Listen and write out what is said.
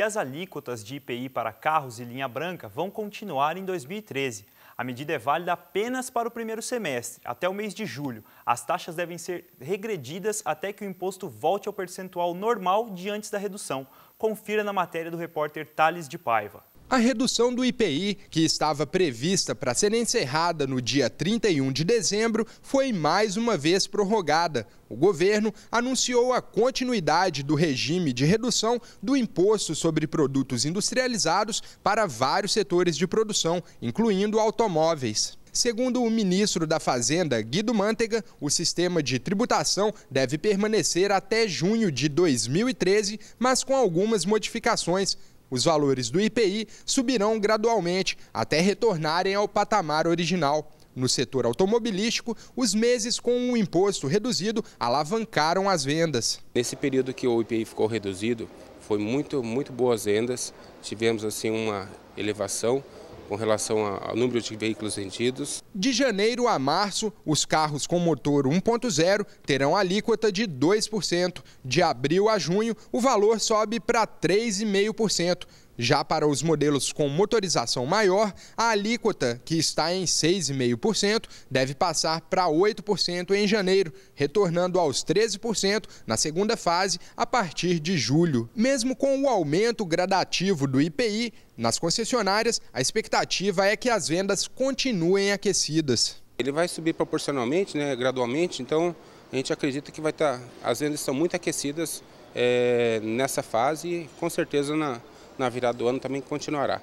que as alíquotas de IPI para carros e linha branca vão continuar em 2013. A medida é válida apenas para o primeiro semestre, até o mês de julho. As taxas devem ser regredidas até que o imposto volte ao percentual normal de antes da redução. Confira na matéria do repórter Thales de Paiva. A redução do IPI, que estava prevista para ser encerrada no dia 31 de dezembro, foi mais uma vez prorrogada. O governo anunciou a continuidade do regime de redução do imposto sobre produtos industrializados para vários setores de produção, incluindo automóveis. Segundo o ministro da Fazenda, Guido Mantega, o sistema de tributação deve permanecer até junho de 2013, mas com algumas modificações. Os valores do IPI subirão gradualmente até retornarem ao patamar original. No setor automobilístico, os meses com o imposto reduzido alavancaram as vendas. Nesse período que o IPI ficou reduzido, foi muito, muito boas vendas. Tivemos assim uma elevação com relação ao número de veículos vendidos. De janeiro a março, os carros com motor 1.0 terão alíquota de 2%. De abril a junho, o valor sobe para 3,5%. Já para os modelos com motorização maior, a alíquota, que está em 6,5%, deve passar para 8% em janeiro, retornando aos 13% na segunda fase a partir de julho. Mesmo com o aumento gradativo do IPI, nas concessionárias, a expectativa é que as vendas continuem aquecidas. Ele vai subir proporcionalmente, né, gradualmente, então a gente acredita que vai estar. Tá, as vendas estão muito aquecidas é, nessa fase e com certeza na, na virada do ano também continuará.